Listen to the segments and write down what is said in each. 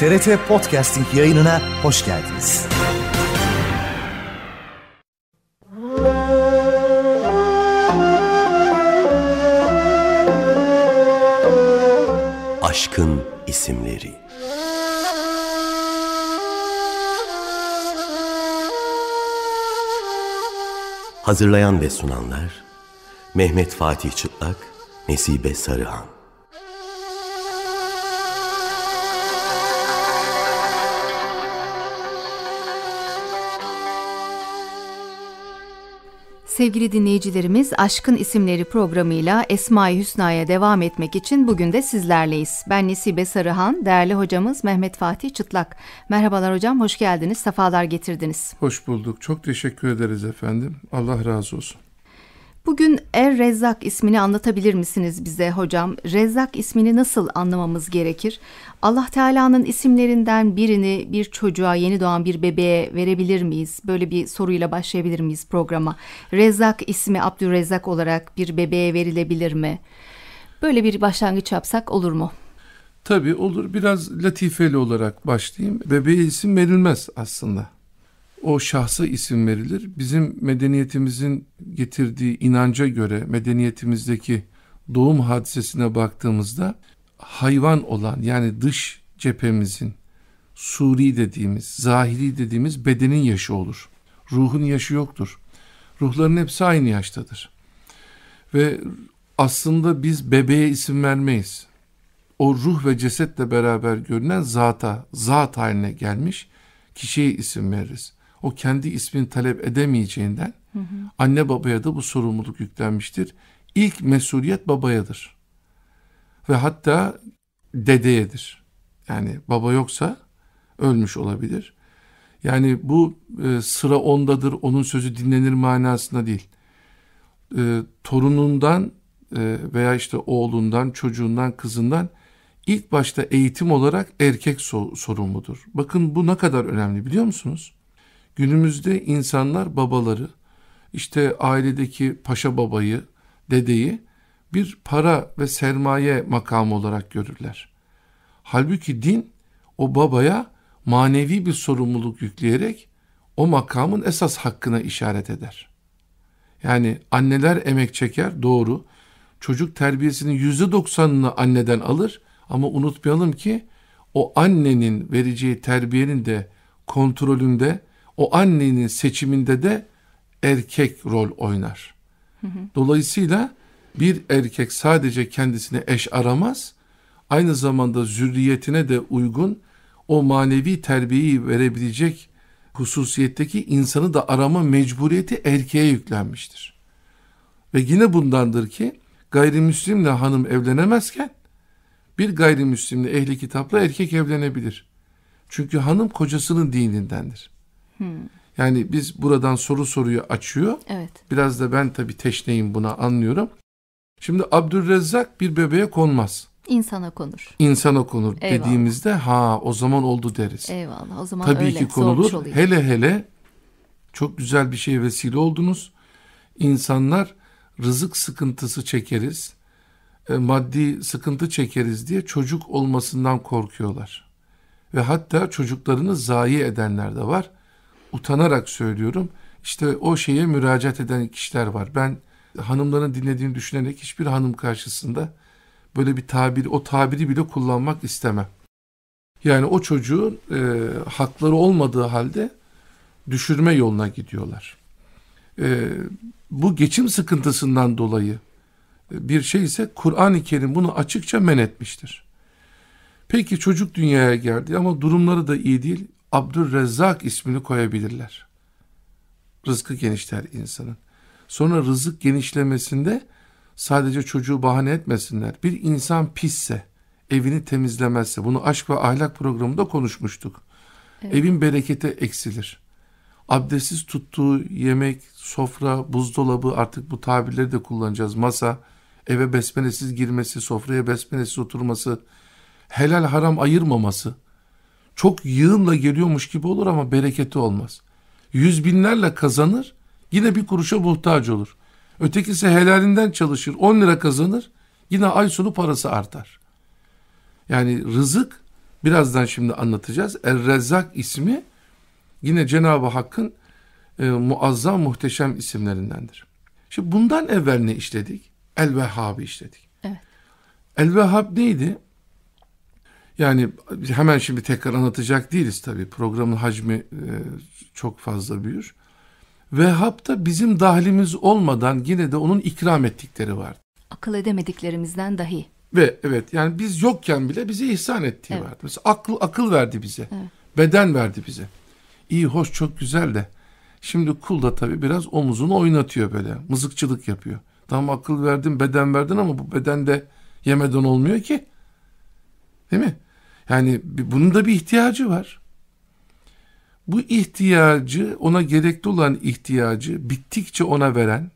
TRT Podcasting yayınına hoş geldiniz. Aşkın isimleri. Hazırlayan ve sunanlar Mehmet Fatih Çıplak, Nesibe Sarıhan. Sevgili dinleyicilerimiz Aşkın İsimleri programıyla Esma-i Hüsna'ya devam etmek için bugün de sizlerleyiz. Ben Nisibe Sarıhan, değerli hocamız Mehmet Fatih Çıtlak. Merhabalar hocam, hoş geldiniz, sefalar getirdiniz. Hoş bulduk, çok teşekkür ederiz efendim. Allah razı olsun. Bugün Er Rezzak ismini anlatabilir misiniz bize hocam? Rezzak ismini nasıl anlamamız gerekir? Allah Teala'nın isimlerinden birini bir çocuğa, yeni doğan bir bebeğe verebilir miyiz? Böyle bir soruyla başlayabilir miyiz programa? Rezzak ismi Abdülrezzak olarak bir bebeğe verilebilir mi? Böyle bir başlangıç yapsak olur mu? Tabii olur. Biraz latifeli olarak başlayayım. Bebeğe isim verilmez aslında o şahsa isim verilir. Bizim medeniyetimizin getirdiği inanca göre medeniyetimizdeki doğum hadisesine baktığımızda hayvan olan yani dış cephemizin suri dediğimiz, zahiri dediğimiz bedenin yaşı olur. Ruhun yaşı yoktur. Ruhların hepsi aynı yaştadır. Ve aslında biz bebeğe isim vermeyiz. O ruh ve cesetle beraber görünen zata, zat haline gelmiş kişiye isim veririz o kendi ismini talep edemeyeceğinden hı hı. anne babaya da bu sorumluluk yüklenmiştir. İlk mesuliyet babayadır. Ve hatta dedeyedir. Yani baba yoksa ölmüş olabilir. Yani bu e, sıra ondadır, onun sözü dinlenir manasında değil. E, torunundan e, veya işte oğlundan, çocuğundan, kızından ilk başta eğitim olarak erkek so sorumludur. Bakın bu ne kadar önemli biliyor musunuz? Günümüzde insanlar babaları, işte ailedeki paşa babayı, dedeyi bir para ve sermaye makamı olarak görürler. Halbuki din o babaya manevi bir sorumluluk yükleyerek o makamın esas hakkına işaret eder. Yani anneler emek çeker doğru. Çocuk terbiyesinin yüzde doksanını anneden alır ama unutmayalım ki o annenin vereceği terbiyenin de kontrolünde o annenin seçiminde de erkek rol oynar. Dolayısıyla bir erkek sadece kendisine eş aramaz, aynı zamanda zürriyetine de uygun o manevi terbiyeyi verebilecek hususiyetteki insanı da arama mecburiyeti erkeğe yüklenmiştir. Ve yine bundandır ki gayrimüslimle hanım evlenemezken bir gayrimüslimle ehli kitapla erkek evlenebilir. Çünkü hanım kocasının dinindendir. Hmm. Yani biz buradan soru soruyu açıyor. Evet. Biraz da ben tabii teşneyim buna anlıyorum. Şimdi Abdülrezzak bir bebeğe konmaz. İnsana konur. İnsana konur Eyvallah. dediğimizde ha o zaman oldu deriz. Eyvallah o zaman Tabii öyle, ki konulur. Hele hele çok güzel bir şey vesile oldunuz. İnsanlar rızık sıkıntısı çekeriz, e, maddi sıkıntı çekeriz diye çocuk olmasından korkuyorlar. Ve hatta çocuklarını zayi edenler de var utanarak söylüyorum. İşte o şeye müracaat eden kişiler var. Ben hanımların dinlediğini düşünerek hiçbir hanım karşısında böyle bir tabir, o tabiri bile kullanmak istemem. Yani o çocuğun e, hakları olmadığı halde düşürme yoluna gidiyorlar. E, bu geçim sıkıntısından dolayı e, bir şey ise Kur'an-ı Kerim bunu açıkça men etmiştir. Peki çocuk dünyaya geldi ama durumları da iyi değil. Abdurrezzak ismini koyabilirler. Rızkı genişler insanın. Sonra rızık genişlemesinde sadece çocuğu bahane etmesinler. Bir insan pisse, evini temizlemezse, bunu aşk ve ahlak programında konuşmuştuk. Evet. Evin bereketi eksilir. Abdestsiz tuttuğu yemek, sofra, buzdolabı artık bu tabirleri de kullanacağız. Masa, eve besmelesiz girmesi, sofraya besmelesiz oturması, helal haram ayırmaması çok yığınla geliyormuş gibi olur ama bereketi olmaz. Yüz binlerle kazanır yine bir kuruşa muhtaç olur. Ötekisi helalinden çalışır 10 lira kazanır yine ay sonu parası artar. Yani rızık birazdan şimdi anlatacağız. El rezzak ismi yine Cenab-ı Hakk'ın e, muazzam muhteşem isimlerindendir. Şimdi bundan evvel ne işledik? El-Vehhab'ı işledik. Evet. El-Vehhab neydi? Yani hemen şimdi tekrar anlatacak değiliz tabii. Programın hacmi e, çok fazla büyür. Vehhab'da bizim dahlimiz olmadan yine de onun ikram ettikleri vardı. Akıl edemediklerimizden dahi. Ve evet yani biz yokken bile bize ihsan ettiği evet. vardı. Mesela akıl, akıl verdi bize. Evet. Beden verdi bize. İyi hoş çok güzel de. Şimdi kul da tabii biraz omuzunu oynatıyor böyle. Mızıkçılık yapıyor. Tamam akıl verdin beden verdin ama bu bedende yemeden olmuyor ki. Değil mi? Yani bunun da bir ihtiyacı var. Bu ihtiyacı, ona gerekli olan ihtiyacı bittikçe ona veren,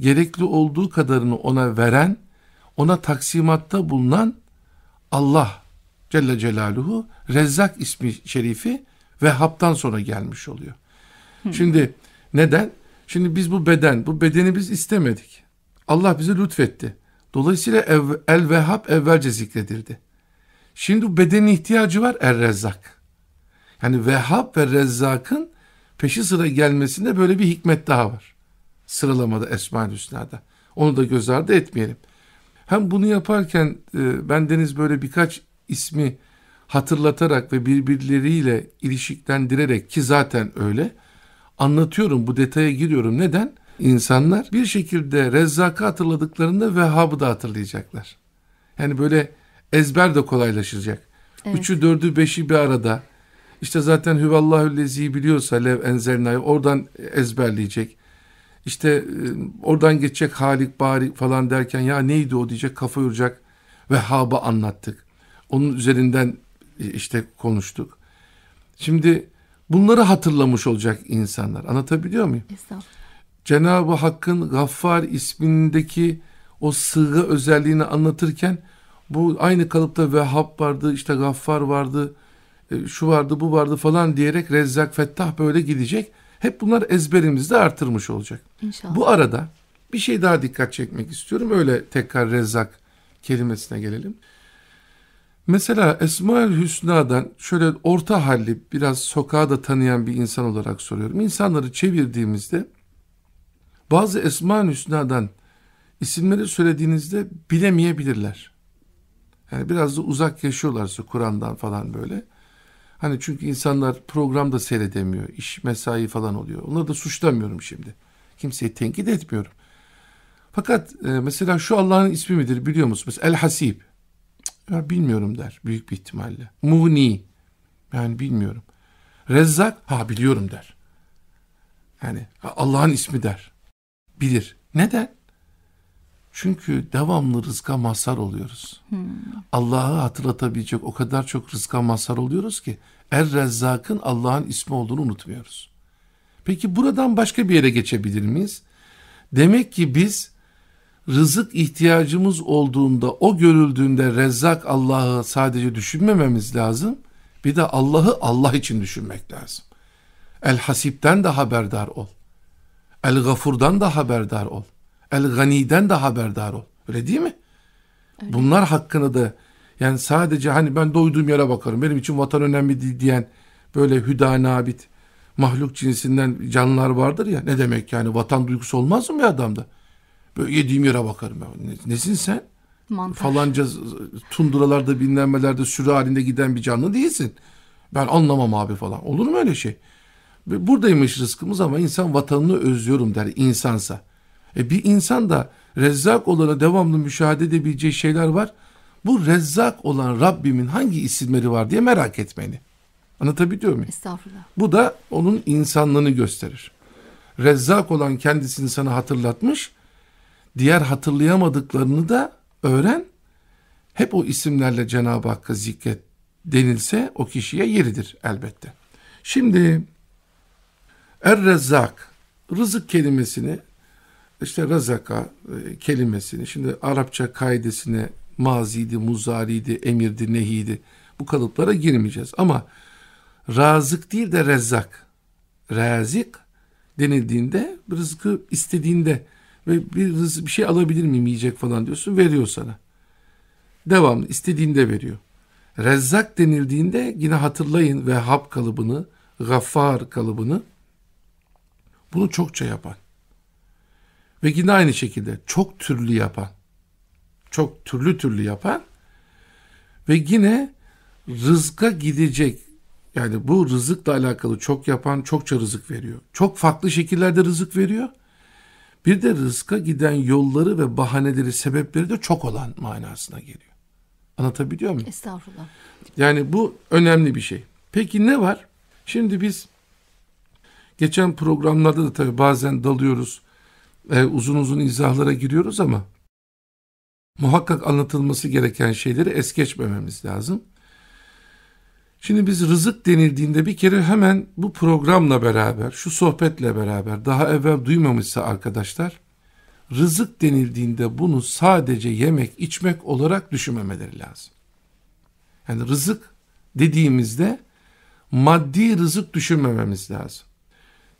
gerekli olduğu kadarını ona veren, ona taksimatta bulunan Allah Celle Celaluhu Rezzak ismi şerifi Vehhab'tan sonra gelmiş oluyor. Hı. Hmm. Şimdi neden? Şimdi biz bu beden, bu bedeni biz istemedik. Allah bize lütfetti. Dolayısıyla ev, El Vehhab evvelce zikredildi. Şimdi bu bedenin ihtiyacı var Er Yani Vehhab ve Rezzak'ın peşi sıra gelmesinde böyle bir hikmet daha var. Sıralamada Esma-ül Hüsna'da. Onu da göz ardı etmeyelim. Hem bunu yaparken e, bendeniz böyle birkaç ismi hatırlatarak ve birbirleriyle ilişiklendirerek ki zaten öyle anlatıyorum bu detaya giriyorum. Neden? İnsanlar bir şekilde Rezzak'ı hatırladıklarında Vehhab'ı da hatırlayacaklar. Yani böyle ezber de kolaylaşacak. Evet. Üçü, dördü, beşi bir arada. İşte zaten Hüvallahu lezi'yi biliyorsa lev enzelnayı oradan ezberleyecek. İşte e, oradan geçecek Halik, Bari falan derken ya neydi o diyecek kafa yoracak. Vehhab'ı anlattık. Onun üzerinden e, işte konuştuk. Şimdi bunları hatırlamış olacak insanlar. Anlatabiliyor muyum? Cenab-ı Hakk'ın Gaffar ismindeki o sığa özelliğini anlatırken bu aynı kalıpta Vehhab vardı, işte Gaffar vardı, e, şu vardı, bu vardı falan diyerek Rezzak, Fettah böyle gidecek. Hep bunlar ezberimizde artırmış olacak. İnşallah. Bu arada bir şey daha dikkat çekmek istiyorum. Öyle tekrar Rezzak kelimesine gelelim. Mesela Esma-ül Hüsna'dan şöyle orta halli biraz sokağa da tanıyan bir insan olarak soruyorum. İnsanları çevirdiğimizde bazı Esma-ül Hüsna'dan isimleri söylediğinizde bilemeyebilirler. Yani biraz da uzak yaşıyorlarsa Kur'an'dan falan böyle. Hani çünkü insanlar program da seyredemiyor. iş mesai falan oluyor. Onları da suçlamıyorum şimdi. Kimseyi tenkit etmiyorum. Fakat e, mesela şu Allah'ın ismi midir biliyor musunuz? El Hasib. Ya bilmiyorum der büyük bir ihtimalle. Muni. Yani bilmiyorum. Rezzak. Ha biliyorum der. Yani Allah'ın ismi der. Bilir. Neden? Çünkü devamlı rızka mazhar oluyoruz. Hmm. Allah'ı hatırlatabilecek o kadar çok rızka mazhar oluyoruz ki Er Rezzak'ın Allah'ın ismi olduğunu unutmuyoruz. Peki buradan başka bir yere geçebilir miyiz? Demek ki biz rızık ihtiyacımız olduğunda o görüldüğünde Rezzak Allah'ı sadece düşünmememiz lazım. Bir de Allah'ı Allah için düşünmek lazım. El Hasip'ten de haberdar ol. El Gafur'dan da haberdar ol el-ganiden de haberdar ol. Öyle değil mi? Öyle. Bunlar hakkını da yani sadece hani ben doyduğum yere bakarım. Benim için vatan önemli değil diyen böyle hüdanabit mahluk cinsinden canlılar vardır ya. Ne demek yani vatan duygusu olmaz mı bir adamda? Böyle yediğim yere bakarım. Ya. Nesin sen? Mantar. Falanca tunduralarda bilinlenmelerde sürü halinde giden bir canlı değilsin. Ben anlamam abi falan. Olur mu öyle şey? Buradaymış rızkımız ama insan vatanını özlüyorum der insansa. E bir insan da rezzak olana devamlı müşahede edebileceği şeyler var. Bu rezzak olan Rabbimin hangi isimleri var diye merak etmeli. Anlatabiliyor muyum? Estağfurullah. Bu da onun insanlığını gösterir. Rezzak olan kendisini sana hatırlatmış. Diğer hatırlayamadıklarını da öğren. Hep o isimlerle Cenab-ı Hakk'a zikret denilse o kişiye yeridir elbette. Şimdi Er-Rezzak rızık kelimesini işte razaka e, kelimesini şimdi Arapça kaidesine maziydi, muzariydi, emirdi, nehiydi bu kalıplara girmeyeceğiz ama razık değil de rezzak razik denildiğinde rızkı istediğinde ve bir, rızık, bir şey alabilir miyim yiyecek falan diyorsun veriyor sana devamlı istediğinde veriyor rezzak denildiğinde yine hatırlayın ve hap kalıbını gaffar kalıbını bunu çokça yapan ve yine aynı şekilde çok türlü yapan, çok türlü türlü yapan ve yine rızka gidecek yani bu rızıkla alakalı çok yapan çokça rızık veriyor. Çok farklı şekillerde rızık veriyor. Bir de rızka giden yolları ve bahaneleri, sebepleri de çok olan manasına geliyor. Anlatabiliyor muyum? Estağfurullah. Yani bu önemli bir şey. Peki ne var? Şimdi biz geçen programlarda da tabii bazen dalıyoruz e, uzun uzun izahlara giriyoruz ama muhakkak anlatılması gereken şeyleri es geçmememiz lazım. Şimdi biz rızık denildiğinde bir kere hemen bu programla beraber, şu sohbetle beraber, daha evvel duymamışsa arkadaşlar, rızık denildiğinde bunu sadece yemek, içmek olarak düşünmemeleri lazım. Yani rızık dediğimizde maddi rızık düşünmememiz lazım.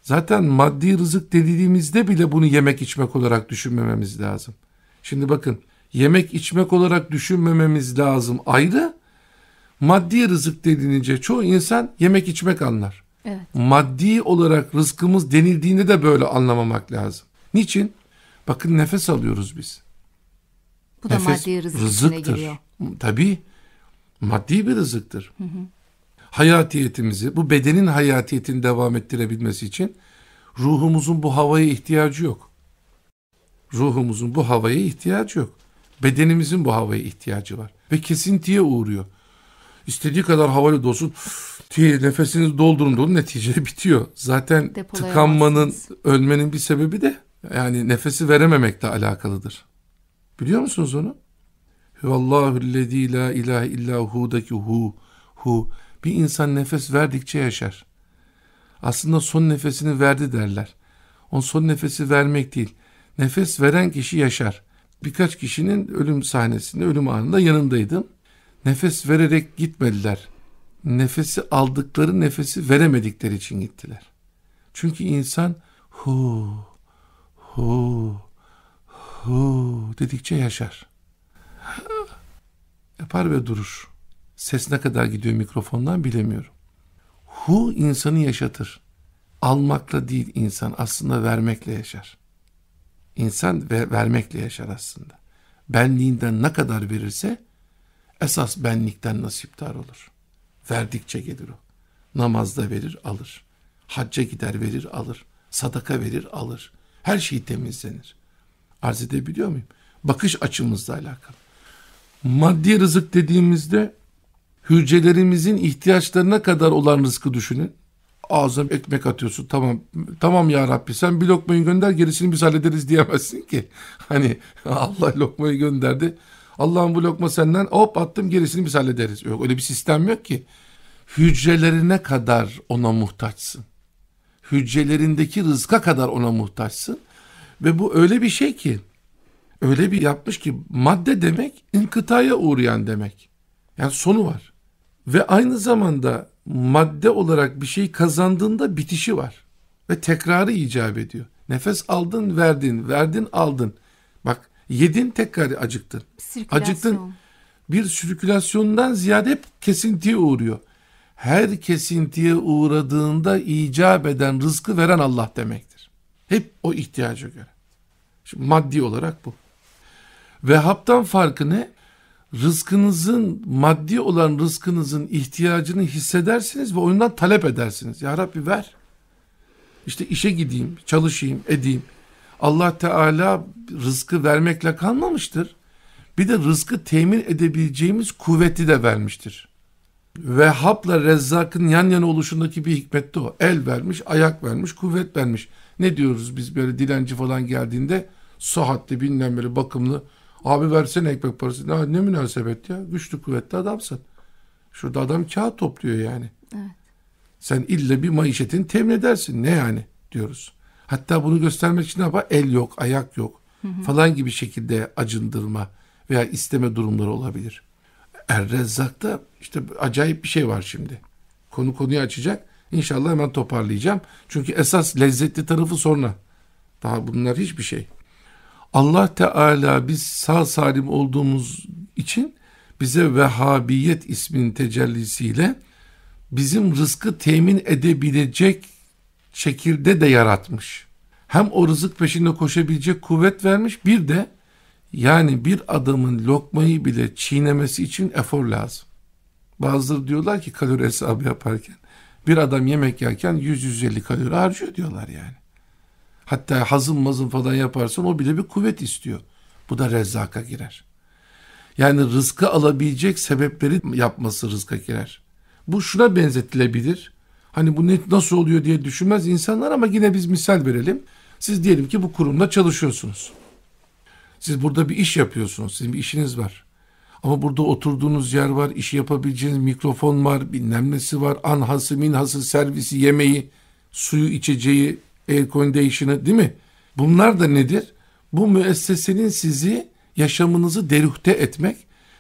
Zaten maddi rızık dediğimizde bile bunu yemek içmek olarak düşünmememiz lazım. Şimdi bakın yemek içmek olarak düşünmememiz lazım ayrı. Maddi rızık dediğince çoğu insan yemek içmek anlar. Evet. Maddi olarak rızkımız denildiğinde de böyle anlamamak lazım. Niçin? Bakın nefes alıyoruz biz. Bu nefes da maddi rızık rızıktır. giriyor. Tabii maddi bir rızıktır. Hı hı hayatiyetimizi, bu bedenin hayatiyetini devam ettirebilmesi için ruhumuzun bu havaya ihtiyacı yok. Ruhumuzun bu havaya ihtiyacı yok. Bedenimizin bu havaya ihtiyacı var ve kesintiye uğruyor. İstediği kadar havalı dolsun diye nefesinizi doldurun doldurun neticede bitiyor. Zaten tıkanmanın, ölmenin bir sebebi de yani nefesi verememekle alakalıdır. Biliyor musunuz onu? Hüvallahu lezî la ilahe illâ hudaki hu hu bir insan nefes verdikçe yaşar. Aslında son nefesini verdi derler. On son nefesi vermek değil. Nefes veren kişi yaşar. Birkaç kişinin ölüm sahnesinde, ölüm anında yanındaydım. Nefes vererek gitmediler. Nefesi aldıkları nefesi veremedikleri için gittiler. Çünkü insan hu hu hu dedikçe yaşar. Yapar ve durur ses ne kadar gidiyor mikrofondan bilemiyorum. Hu insanı yaşatır. Almakla değil insan aslında vermekle yaşar. İnsan ve vermekle yaşar aslında. Benliğinden ne kadar verirse esas benlikten nasiptar olur. Verdikçe gelir o. Namazda verir alır. Hacca gider verir alır. Sadaka verir alır. Her şey temizlenir. Arz edebiliyor muyum? Bakış açımızla alakalı. Maddi rızık dediğimizde hücrelerimizin ihtiyaçlarına kadar olan rızkı düşünün. Ağzına ekmek atıyorsun tamam tamam ya Rabbi sen bir lokmayı gönder gerisini biz hallederiz diyemezsin ki. Hani Allah lokmayı gönderdi. Allah'ım bu lokma senden hop attım gerisini biz hallederiz. Yok öyle bir sistem yok ki. Hücrelerine kadar ona muhtaçsın. Hücrelerindeki rızka kadar ona muhtaçsın. Ve bu öyle bir şey ki öyle bir yapmış ki madde demek inkıtaya uğrayan demek. Yani sonu var ve aynı zamanda madde olarak bir şey kazandığında bitişi var ve tekrarı icap ediyor. Nefes aldın, verdin, verdin, aldın. Bak yedin tekrar acıktın. Acıktın bir sirkülasyondan ziyade hep kesintiye uğruyor. Her kesintiye uğradığında icap eden, rızkı veren Allah demektir. Hep o ihtiyaca göre. Şimdi maddi olarak bu. Vehap'tan farkı ne? rızkınızın maddi olan rızkınızın ihtiyacını hissedersiniz ve ondan talep edersiniz. Ya Rabbi ver. İşte işe gideyim, çalışayım, edeyim. Allah Teala rızkı vermekle kalmamıştır. Bir de rızkı temin edebileceğimiz kuvveti de vermiştir. Vehhab'la Rezzak'ın yan yana oluşundaki bir hikmet de o. El vermiş, ayak vermiş, kuvvet vermiş. Ne diyoruz biz böyle dilenci falan geldiğinde? Sıhhatli, bilmem böyle bakımlı, Abi versene ekmek parası. Ne, ne münasebet ya. Güçlü kuvvetli adamsın. Şurada adam kağıt topluyor yani. Evet. Sen illa bir maişetini temin edersin. Ne yani diyoruz. Hatta bunu göstermek için ne yapar? El yok, ayak yok hı hı. falan gibi şekilde acındırma veya isteme durumları olabilir. Er işte acayip bir şey var şimdi. Konu konuyu açacak. İnşallah hemen toparlayacağım. Çünkü esas lezzetli tarafı sonra. Daha bunlar hiçbir şey. Allah Teala biz sağ salim olduğumuz için bize Vehhabiyet isminin tecellisiyle bizim rızkı temin edebilecek şekilde de yaratmış. Hem o rızık peşinde koşabilecek kuvvet vermiş bir de yani bir adamın lokmayı bile çiğnemesi için efor lazım. Bazıları diyorlar ki kalori hesabı yaparken bir adam yemek yerken 100-150 kalori harcıyor diyorlar yani. Hatta hazım mazım falan yaparsan o bile bir kuvvet istiyor. Bu da rezzaka girer. Yani rızkı alabilecek sebepleri yapması rızka girer. Bu şuna benzetilebilir. Hani bu net nasıl oluyor diye düşünmez insanlar ama yine biz misal verelim. Siz diyelim ki bu kurumda çalışıyorsunuz. Siz burada bir iş yapıyorsunuz. Sizin bir işiniz var. Ama burada oturduğunuz yer var, işi yapabileceğiniz mikrofon var, bilmem nesi var, anhası, minhası, servisi, yemeği, suyu, içeceği, air condition'ı değil mi? Bunlar da nedir? Bu müessesenin sizi yaşamınızı deruhte etmek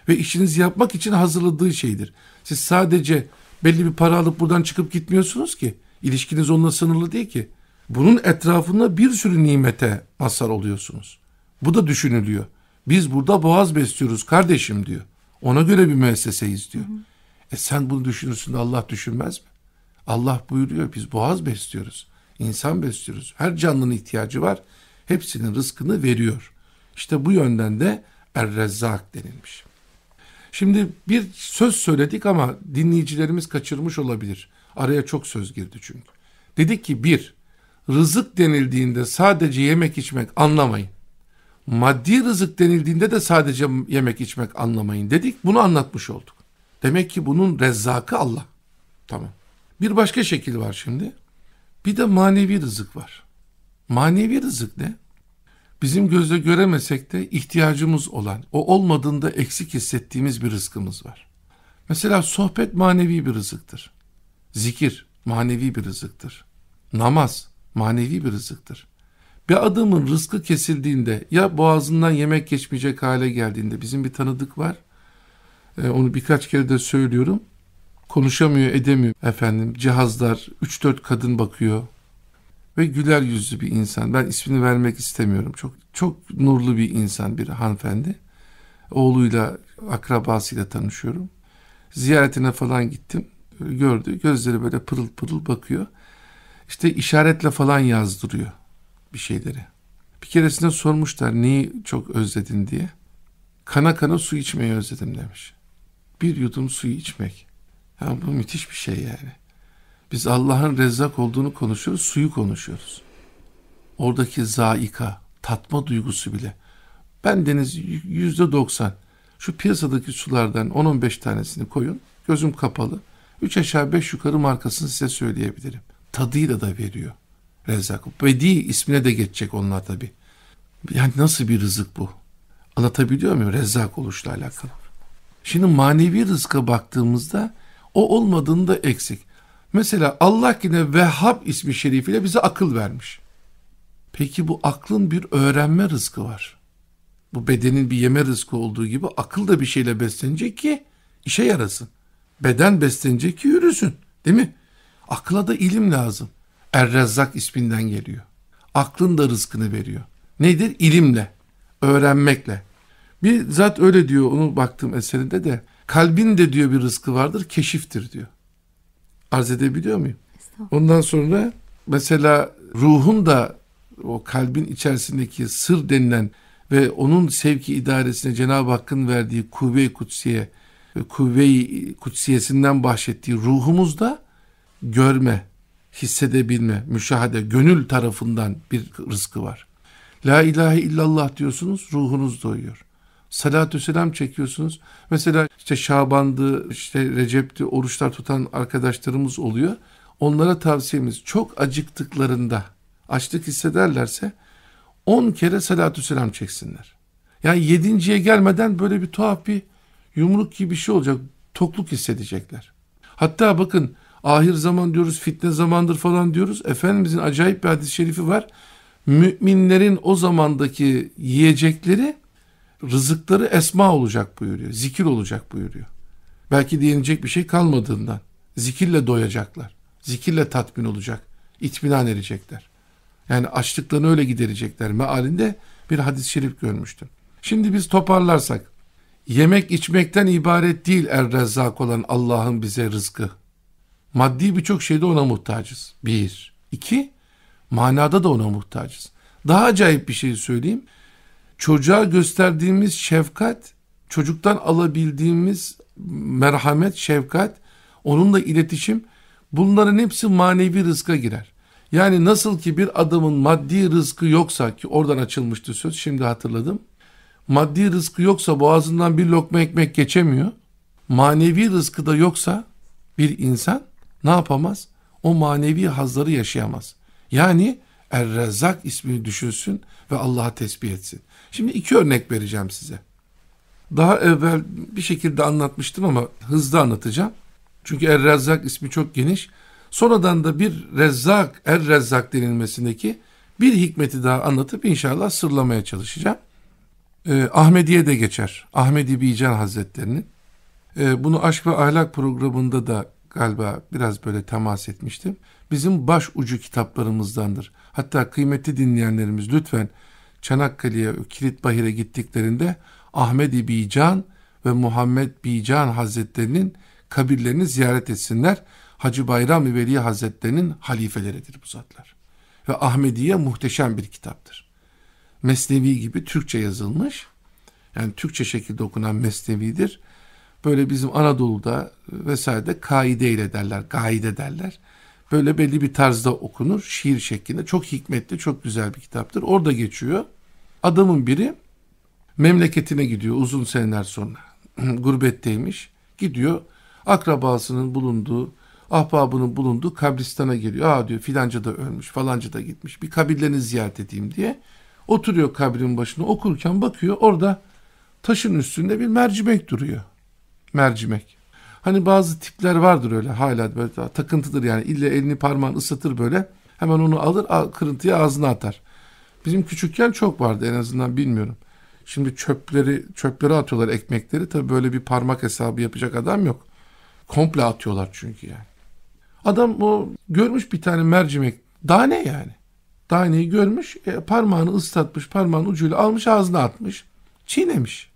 ve işinizi yapmak için hazırladığı şeydir. Siz sadece belli bir para alıp buradan çıkıp gitmiyorsunuz ki. İlişkiniz onunla sınırlı değil ki. Bunun etrafında bir sürü nimete mazhar oluyorsunuz. Bu da düşünülüyor. Biz burada boğaz besliyoruz kardeşim diyor. Ona göre bir müesseseyiz diyor. Hı hı. E sen bunu düşünürsün de Allah düşünmez mi? Allah buyuruyor biz boğaz besliyoruz insan besliyoruz. Her canlının ihtiyacı var. Hepsinin rızkını veriyor. İşte bu yönden de Er-Rezzak denilmiş. Şimdi bir söz söyledik ama dinleyicilerimiz kaçırmış olabilir. Araya çok söz girdi çünkü. Dedik ki bir, rızık denildiğinde sadece yemek içmek anlamayın. Maddi rızık denildiğinde de sadece yemek içmek anlamayın dedik. Bunu anlatmış olduk. Demek ki bunun rezzakı Allah. Tamam. Bir başka şekil var şimdi. Bir de manevi rızık var. Manevi rızık ne? Bizim gözle göremesek de ihtiyacımız olan, o olmadığında eksik hissettiğimiz bir rızkımız var. Mesela sohbet manevi bir rızıktır. Zikir manevi bir rızıktır. Namaz manevi bir rızıktır. Bir adamın rızkı kesildiğinde ya boğazından yemek geçmeyecek hale geldiğinde bizim bir tanıdık var. Ee, onu birkaç kere de söylüyorum konuşamıyor edemiyor efendim cihazlar 3-4 kadın bakıyor ve güler yüzlü bir insan ben ismini vermek istemiyorum çok çok nurlu bir insan bir hanımefendi oğluyla akrabasıyla tanışıyorum ziyaretine falan gittim gördü gözleri böyle pırıl pırıl bakıyor işte işaretle falan yazdırıyor bir şeyleri bir keresinde sormuşlar neyi çok özledin diye kana kana su içmeyi özledim demiş bir yudum suyu içmek ya bu müthiş bir şey yani. Biz Allah'ın rezzak olduğunu konuşuyoruz, suyu konuşuyoruz. Oradaki zaika, tatma duygusu bile. Ben deniz yüzde doksan. Şu piyasadaki sulardan 10-15 tanesini koyun, gözüm kapalı. Üç aşağı beş yukarı markasını size söyleyebilirim. Tadıyla da veriyor rezzak. Bedi ismine de geçecek onlar tabii. Yani nasıl bir rızık bu? Anlatabiliyor muyum rezzak oluşla alakalı? Şimdi manevi rızka baktığımızda o olmadığında eksik. Mesela Allah yine Vehhab ismi şerifiyle bize akıl vermiş. Peki bu aklın bir öğrenme rızkı var. Bu bedenin bir yeme rızkı olduğu gibi akıl da bir şeyle beslenecek ki işe yarasın. Beden beslenecek ki yürüsün. Değil mi? Akla da ilim lazım. Er-Rezzak isminden geliyor. Aklın da rızkını veriyor. Nedir? İlimle, öğrenmekle. Bir zat öyle diyor, onu baktığım eserinde de. Kalbin de diyor bir rızkı vardır, keşiftir diyor. Arz edebiliyor muyum? Ondan sonra mesela ruhun da o kalbin içerisindeki sır denilen ve onun sevki idaresine Cenab-ı Hakk'ın verdiği kuvve-i kutsiye, kuvve-i kutsiyesinden bahsettiği ruhumuzda görme, hissedebilme, müşahede, gönül tarafından bir rızkı var. La ilahe illallah diyorsunuz, ruhunuz doyuyor salatü selam çekiyorsunuz. Mesela işte Şaban'dı, işte Recep'ti, oruçlar tutan arkadaşlarımız oluyor. Onlara tavsiyemiz çok acıktıklarında, açlık hissederlerse 10 kere salatü selam çeksinler. Yani yedinciye gelmeden böyle bir tuhaf bir yumruk gibi bir şey olacak. Tokluk hissedecekler. Hatta bakın ahir zaman diyoruz, fitne zamandır falan diyoruz. Efendimizin acayip bir hadis-i şerifi var. Müminlerin o zamandaki yiyecekleri rızıkları esma olacak buyuruyor. Zikir olacak buyuruyor. Belki diyenecek bir şey kalmadığından zikirle doyacaklar. Zikirle tatmin olacak. İtminan erecekler. Yani açlıklarını öyle giderecekler. Mealinde bir hadis-i şerif görmüştüm. Şimdi biz toparlarsak yemek içmekten ibaret değil er rezzak olan Allah'ın bize rızkı. Maddi birçok şeyde ona muhtacız. Bir. iki Manada da ona muhtacız. Daha acayip bir şey söyleyeyim çocuğa gösterdiğimiz şefkat, çocuktan alabildiğimiz merhamet, şefkat, onunla iletişim bunların hepsi manevi rızka girer. Yani nasıl ki bir adamın maddi rızkı yoksa ki oradan açılmıştı söz şimdi hatırladım. Maddi rızkı yoksa boğazından bir lokma ekmek geçemiyor. Manevi rızkı da yoksa bir insan ne yapamaz? O manevi hazları yaşayamaz. Yani Er-Rezzak ismini düşünsün ve Allah'a tesbih etsin. Şimdi iki örnek vereceğim size. Daha evvel bir şekilde anlatmıştım ama hızlı anlatacağım. Çünkü Er Rezzak ismi çok geniş. Sonradan da bir Rezzak, Er Rezzak denilmesindeki bir hikmeti daha anlatıp inşallah sırlamaya çalışacağım. Ee, Ahmediye de geçer. Ahmedi Bican Hazretleri'nin. Ee, bunu Aşk ve Ahlak programında da galiba biraz böyle temas etmiştim. Bizim baş ucu kitaplarımızdandır. Hatta kıymetli dinleyenlerimiz lütfen Çanakkale'ye, Kilitbahir'e gittiklerinde Ahmet Bican ve Muhammed Bican Hazretlerinin kabirlerini ziyaret etsinler. Hacı Bayram-ı Hazretlerinin halifeleridir bu zatlar. Ve Ahmediye muhteşem bir kitaptır. Mesnevi gibi Türkçe yazılmış. Yani Türkçe şekilde okunan mesnevidir. Böyle bizim Anadolu'da vesairede kaide ile derler, gaide derler böyle belli bir tarzda okunur. Şiir şeklinde. Çok hikmetli, çok güzel bir kitaptır. Orada geçiyor. Adamın biri memleketine gidiyor uzun seneler sonra. Gurbetteymiş. Gidiyor. Akrabasının bulunduğu, ahbabının bulunduğu kabristana geliyor. Aa diyor filanca da ölmüş, falanca da gitmiş. Bir kabirlerini ziyaret edeyim diye. Oturuyor kabrin başına okurken bakıyor. Orada taşın üstünde bir mercimek duruyor. Mercimek. Hani bazı tipler vardır öyle hala böyle takıntıdır yani illa elini parmağını ısıtır böyle hemen onu alır kırıntıya ağzına atar. Bizim küçükken çok vardı en azından bilmiyorum. Şimdi çöpleri çöpleri atıyorlar ekmekleri tabii böyle bir parmak hesabı yapacak adam yok. Komple atıyorlar çünkü yani. Adam o görmüş bir tane mercimek tane yani. daneyi görmüş e, parmağını ıslatmış parmağın ucuyla almış ağzına atmış çiğnemiş.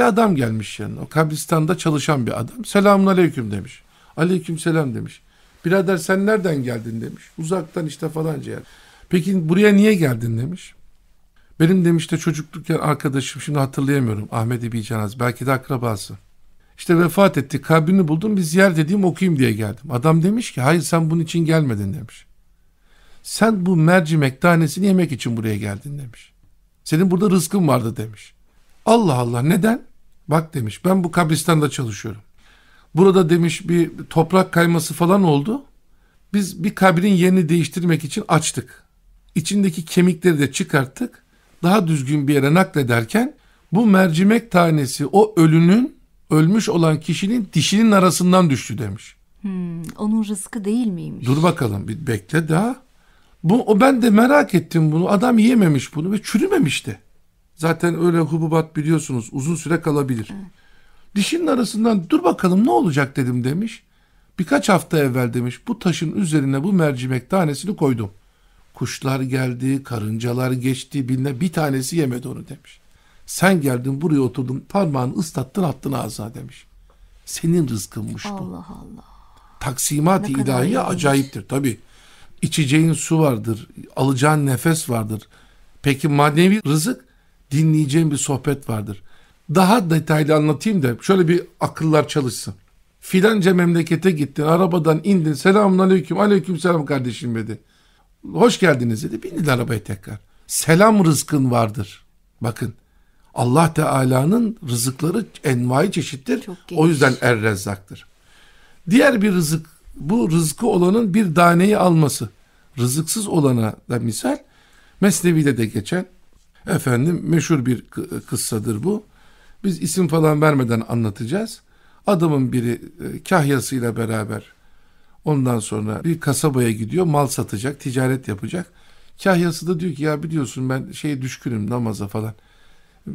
Bir adam gelmiş yani O kabristanda çalışan bir adam. Selamun aleyküm demiş. Aleyküm selam demiş. Birader sen nereden geldin demiş. Uzaktan işte falanca yer. Peki buraya niye geldin demiş. Benim demiş de çocuklukken arkadaşım şimdi hatırlayamıyorum. Ahmet İbi Canaz belki de akrabası. İşte vefat etti kabrini buldum bir ziyaret edeyim okuyayım diye geldim. Adam demiş ki hayır sen bunun için gelmedin demiş. Sen bu mercimek tanesini yemek için buraya geldin demiş. Senin burada rızkın vardı demiş. Allah Allah neden? Bak demiş ben bu kabristanda çalışıyorum. Burada demiş bir toprak kayması falan oldu. Biz bir kabrin yerini değiştirmek için açtık. İçindeki kemikleri de çıkarttık. Daha düzgün bir yere naklederken bu mercimek tanesi o ölünün ölmüş olan kişinin dişinin arasından düştü demiş. Hmm, onun rızkı değil miymiş? Dur bakalım bir bekle daha. Bu o ben de merak ettim bunu. Adam yiyememiş bunu ve çürümemişti. Zaten öyle hububat biliyorsunuz uzun süre kalabilir. Evet. Dişinin arasından dur bakalım ne olacak dedim demiş. Birkaç hafta evvel demiş bu taşın üzerine bu mercimek tanesini koydum. Kuşlar geldi, karıncalar geçti, bilmem bir tanesi yemedi onu demiş. Sen geldin buraya oturdun, parmağını ıslattın attın ağzına demiş. Senin rızkınmış bu. Allah Allah. Taksimat-ı ilahiye acayiptir tabi. İçeceğin su vardır, alacağın nefes vardır. Peki manevi rızık dinleyeceğim bir sohbet vardır. Daha detaylı anlatayım da şöyle bir akıllar çalışsın. Filanca memlekete gittin, arabadan indin, selamun aleyküm, aleyküm selam kardeşim dedi. Hoş geldiniz dedi, bindi arabaya tekrar. Selam rızkın vardır. Bakın, Allah Teala'nın rızıkları envai çeşittir. O yüzden er rezzaktır. Diğer bir rızık, bu rızkı olanın bir daneyi alması. Rızıksız olana da misal, Mesnevi'de de geçen Efendim meşhur bir kıssadır bu. Biz isim falan vermeden anlatacağız. Adamın biri e, kahyasıyla beraber ondan sonra bir kasabaya gidiyor. Mal satacak, ticaret yapacak. Kahyası da diyor ki ya biliyorsun ben şey düşkünüm namaza falan.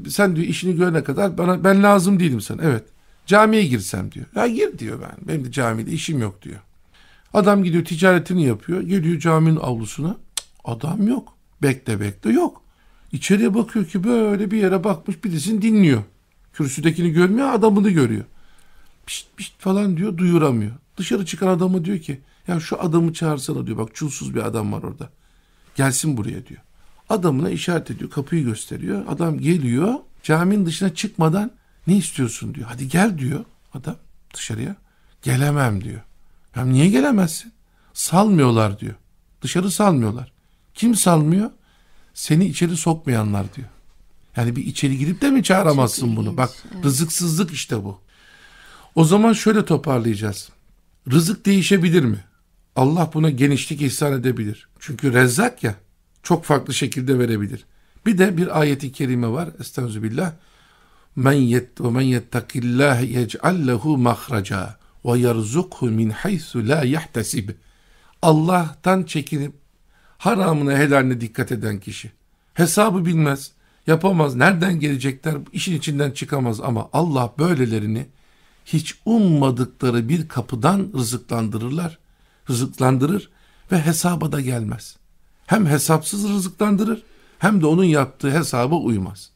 Sen diyor işini görene kadar bana ben lazım değilim sen. Evet. Camiye girsem diyor. Ya gir diyor ben. Benim de camide işim yok diyor. Adam gidiyor ticaretini yapıyor. Geliyor caminin avlusuna. Cık, adam yok. Bekle bekle yok. İçeriye bakıyor ki böyle bir yere bakmış birisini dinliyor. Kürsüdekini görmüyor adamını görüyor. Pişt pişt falan diyor duyuramıyor. Dışarı çıkan adamı diyor ki ya şu adamı çağırsana diyor bak çulsuz bir adam var orada. Gelsin buraya diyor. Adamına işaret ediyor kapıyı gösteriyor. Adam geliyor caminin dışına çıkmadan ne istiyorsun diyor. Hadi gel diyor adam dışarıya. Gelemem diyor. Ya niye gelemezsin? Salmıyorlar diyor. Dışarı salmıyorlar. Kim salmıyor? seni içeri sokmayanlar diyor. Yani bir içeri girip de mi çağıramazsın bunu? Bak evet. rızıksızlık işte bu. O zaman şöyle toparlayacağız. Rızık değişebilir mi? Allah buna genişlik ihsan edebilir. Çünkü rezzak ya çok farklı şekilde verebilir. Bir de bir ayeti kerime var. Estağfirullah. Men yet ve men yettakillah yec'al lehu mahraca ve yerzukhu min haysu la yahtasib. Allah'tan çekinip haramına helaline dikkat eden kişi. Hesabı bilmez, yapamaz, nereden gelecekler işin içinden çıkamaz ama Allah böylelerini hiç ummadıkları bir kapıdan rızıklandırırlar, rızıklandırır ve hesaba da gelmez. Hem hesapsız rızıklandırır hem de onun yaptığı hesaba uymaz.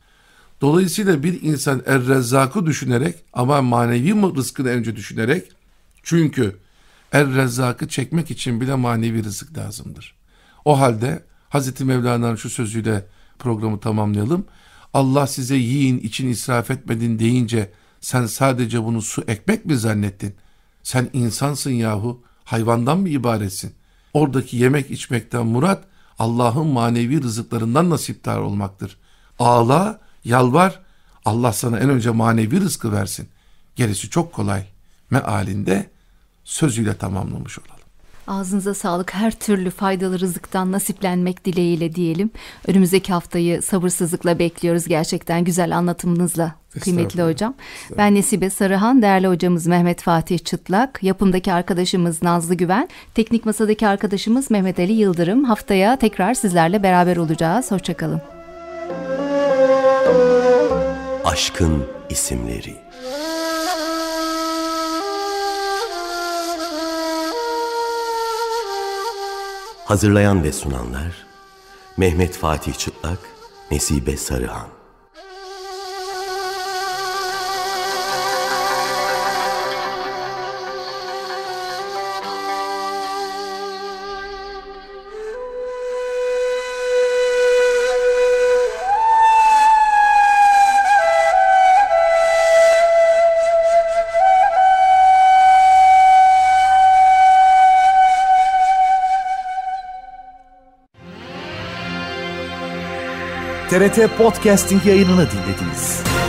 Dolayısıyla bir insan er-rezzakı düşünerek ama manevi mi rızkını önce düşünerek çünkü er-rezzakı çekmek için bile manevi rızık lazımdır. O halde Hazreti Mevlana'nın şu sözüyle programı tamamlayalım. Allah size yiyin için israf etmedin deyince sen sadece bunu su ekmek mi zannettin? Sen insansın yahu hayvandan mı ibaretsin? Oradaki yemek içmekten murat Allah'ın manevi rızıklarından nasiptar olmaktır. Ağla, yalvar, Allah sana en önce manevi rızkı versin. Gerisi çok kolay. Mealinde sözüyle tamamlamış olalım. Ağzınıza sağlık her türlü faydalı rızıktan nasiplenmek dileğiyle diyelim. Önümüzdeki haftayı sabırsızlıkla bekliyoruz gerçekten güzel anlatımınızla kıymetli hocam. Ben Nesibe Sarıhan, değerli hocamız Mehmet Fatih Çıtlak, yapımdaki arkadaşımız Nazlı Güven, teknik masadaki arkadaşımız Mehmet Ali Yıldırım. Haftaya tekrar sizlerle beraber olacağız. Hoşçakalın. Aşkın isimleri Hazırlayan ve sunanlar Mehmet Fatih Çıtlak, Nesibe Sarıhan. TRT Podcasting yayınını dinlediniz.